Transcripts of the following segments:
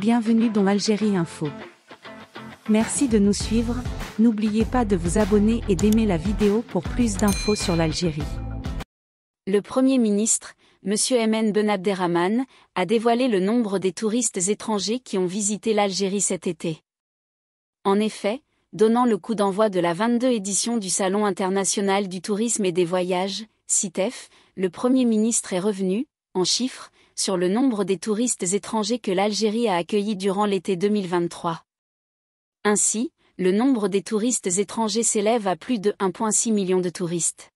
bienvenue dans l'Algérie Info. Merci de nous suivre, n'oubliez pas de vous abonner et d'aimer la vidéo pour plus d'infos sur l'Algérie. Le Premier ministre, M. MN Ben Abderrahman, a dévoilé le nombre des touristes étrangers qui ont visité l'Algérie cet été. En effet, donnant le coup d'envoi de la 22 édition du Salon international du tourisme et des voyages, CITEF, le Premier ministre est revenu, en chiffres, sur le nombre des touristes étrangers que l'Algérie a accueillis durant l'été 2023. Ainsi, le nombre des touristes étrangers s'élève à plus de 1,6 million de touristes.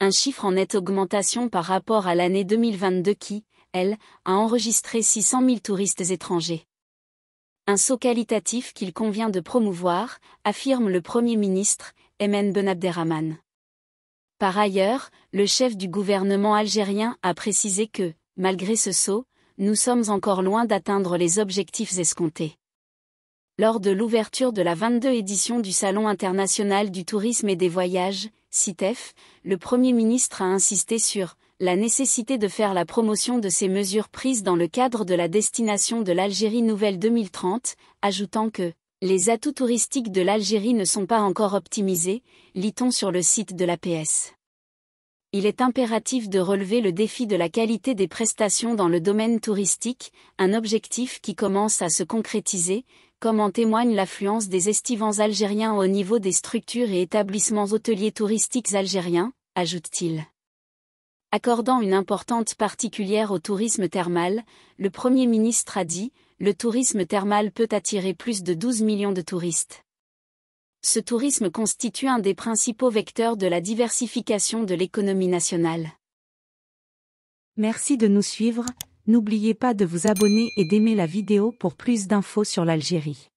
Un chiffre en nette augmentation par rapport à l'année 2022 qui, elle, a enregistré 600 000 touristes étrangers. Un saut qualitatif qu'il convient de promouvoir, affirme le Premier ministre, Emen Ben Abderrahman. Par ailleurs, le chef du gouvernement algérien a précisé que, malgré ce saut, nous sommes encore loin d'atteindre les objectifs escomptés. Lors de l'ouverture de la 22e édition du Salon international du tourisme et des voyages, CITEF, le Premier ministre a insisté sur la nécessité de faire la promotion de ces mesures prises dans le cadre de la destination de l'Algérie Nouvelle 2030, ajoutant que les atouts touristiques de l'Algérie ne sont pas encore optimisés, lit-on sur le site de l'APS il est impératif de relever le défi de la qualité des prestations dans le domaine touristique, un objectif qui commence à se concrétiser, comme en témoigne l'affluence des estivants algériens au niveau des structures et établissements hôteliers touristiques algériens, ajoute-t-il. Accordant une importante particulière au tourisme thermal, le Premier ministre a dit, le tourisme thermal peut attirer plus de 12 millions de touristes ce tourisme constitue un des principaux vecteurs de la diversification de l'économie nationale. Merci de nous suivre, n'oubliez pas de vous abonner et d'aimer la vidéo pour plus d'infos sur l'Algérie.